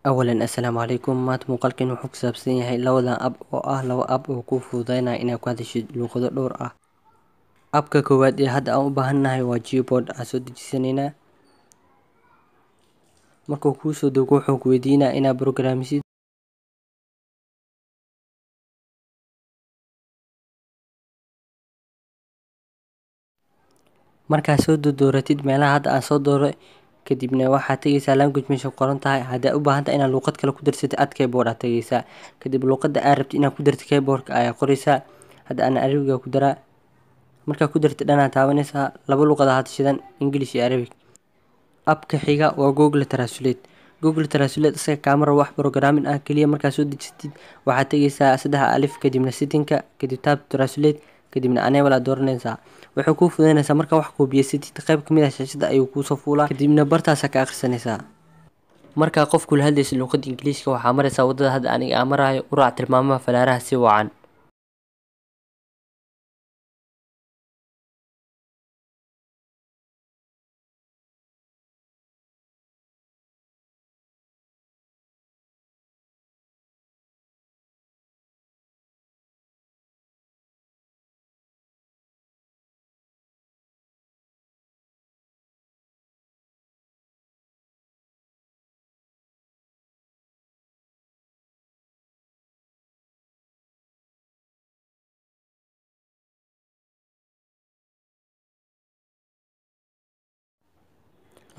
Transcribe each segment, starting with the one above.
Awalan asalaamu calaykum maanta muuqaalkan wuxuu ku saabsan yahay labadan ab oo ah laba ab oo ku fududeynaya inaad ku hadashid luuqado dhowr ah abka koowaad ee hadda aan u baahannahay waa geobod aan soo dejisanaynaa markuu kuusoo dogo wuxuu ku weydiinaa inaad brograamisid markaad soo dodooratid meelaha hadda aan soo dooray kadibna waxaa tegeysaa language meesha qoran tahay haddaad u baahan tahay inaad luuqad kale ku darsato ad keyboard aad tegeysaa kadib luuqada aad rabti inaad ku darto keyboardka ayaa qoreysaa hadda ana arabiga ku daraa markaa ku darta dhanaa taabanaysaa laba luuqada had shidan english iyo arabic abka xiga waa google translate google translate isaga kaamara wax programming ah keliya markaa soo dejisatid waxaad tegeysaa saddexa alif kadibna settingka kadib tab translate kadibna aneela dooranaysaa wuxuu kuu fudaynaysaa markaa wax koobiya sitid qayb kamid ah shaashada ayuu kuusoo fuulaa kadibna bartaasa ka akhrisanaysaa markaa qofkuu la hadlaysa luuqadda ingiliishka waxaa maraysaa waddada hadda aniga aa marahayo uraac tilmaamaha falaaraha si wacan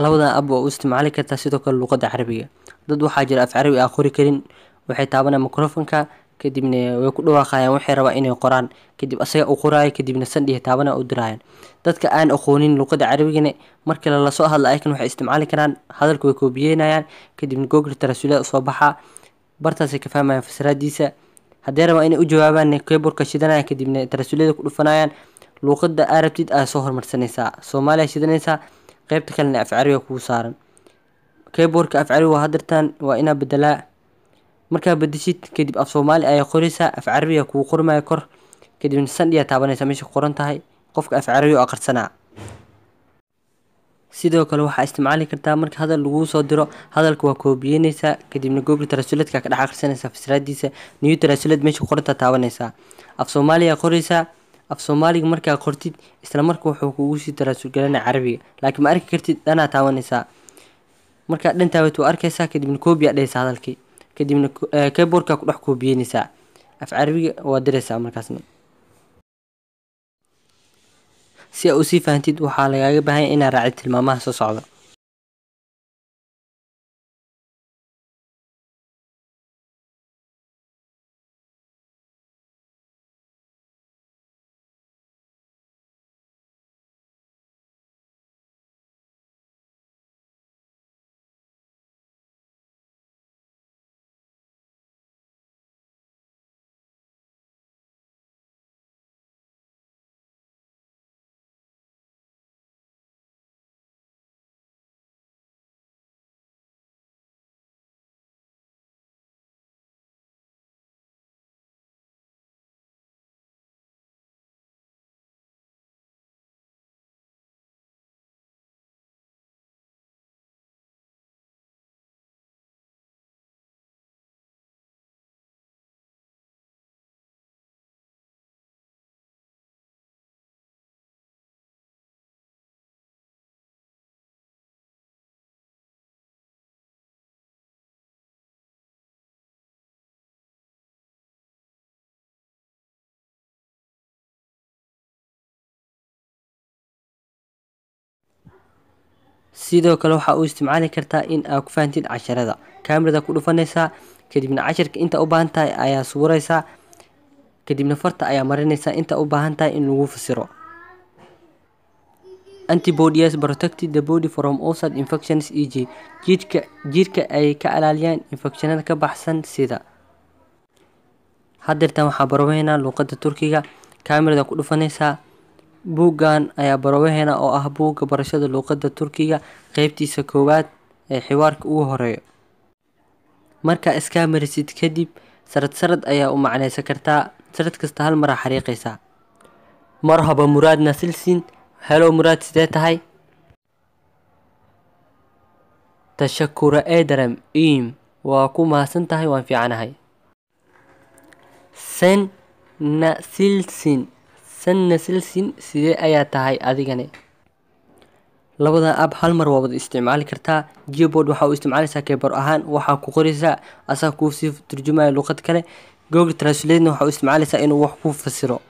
labadan ab waa u isticmaali kartaa sidoo kale luuqada carabiga dad waxaa jira af carabi aa qori karin waxay taabanayaan microfonka kadibna way ku dhawaaqayaan waxay rabaan inay qoraan kadib asaga uu qoraayo kadibna sandhiga taabana u diraayan dadka aan aqoonin luuqada carabigana marka lalasoo hadla ayakan waxay isticmaali karaan hadalka way koobiyeynayaan kadibna google tarasuulada usoo baxaa bartaasay ka fahmayaan fasaraadiisa haddee rabaan inay u jawaabaan keborka shidanaya kadibna tarasuulada ku dhufanayaan luuqada aarabtid ayaa soo hormarsanaysaa soomaaliya shidanaysaa qaybta kalena afcariga kuu saaran keyboardka afcariga waa hadeertan waa inaa bedelaa markaa bedeshid kadib af soomaali ayaa qoreysaa afcariga kuu qormaya kor kadibna sandhiyaa taabanaysaa meesha qoran tahay qofka afcariga aqarsanaa sidoo kale waxaa isticmaali kartaa marka hadal laguu soo diro hadalka waa koobiyeyneysaa kadibna google translatka ka dhex akhrisanaysaa fasraadiisa new translate meesha qoranta taabanaysaa af soomaaliya qoreysaa af soomaaliga markaa qortid isla marka wuxuu kugu sii taraasugalina carabiga laakiin ma arki kartid dhanaa taawanaysaa markaa dhan dhantaaweed waa arkaysaa kadibna koobiyaa dhahaysa hadalkii kadibna eh, kayboorkaa ku dhex koobiyeynaysaa af carabiga waa diraysaa markaasna si aa usii fahantid waxaa lagaaga baahanya inaad raacid tilmaamaha soo socda sidoo kale waxaa u isticmaali kartaa in aa ku fahantid casharada kamerada ku dhufanaysaa kadibna casharka inta u baahan tahay ayaa sawiraysaa kadibna farta ayaa marinaysaa inta u baahan tahay in lagu fasiro antibodies protecti the body from outside infections eg jiirka jiirka ay ka alaaliyaan infekshanada ka baxsan sida hadeertan waxaa barweynaa luuqada turkiga kamerada ku dhufanaysaa Buuggan ayaa barwaaqada oo ah buugga Barashada luuqadda Turkiga qaybtiisa koowaad ee xiwaarka ugu horeeya. markaa iskaa marisid kadib sarad sarad ayaa u macnaysan kartaa sarad kasta hal mara xariiqaysa. Marhaba Murad Nasilsin. helow muraad sidee tahay? Tashakura edaram Im. Waa ku mahadsan tahay waan fiicanahay. Sen Nasilsin sanna silsin sidee ayaa tahay adigani labada app hal mar waa wada isticmaali kartaa geobord waxaa u isticmaalaysaa keybor ahaan waxaa ku qoraysaa asaga kuu sii turjumaya luqad kale google translaten waxaa u isticmaalaysaa inuu wax ku fasiro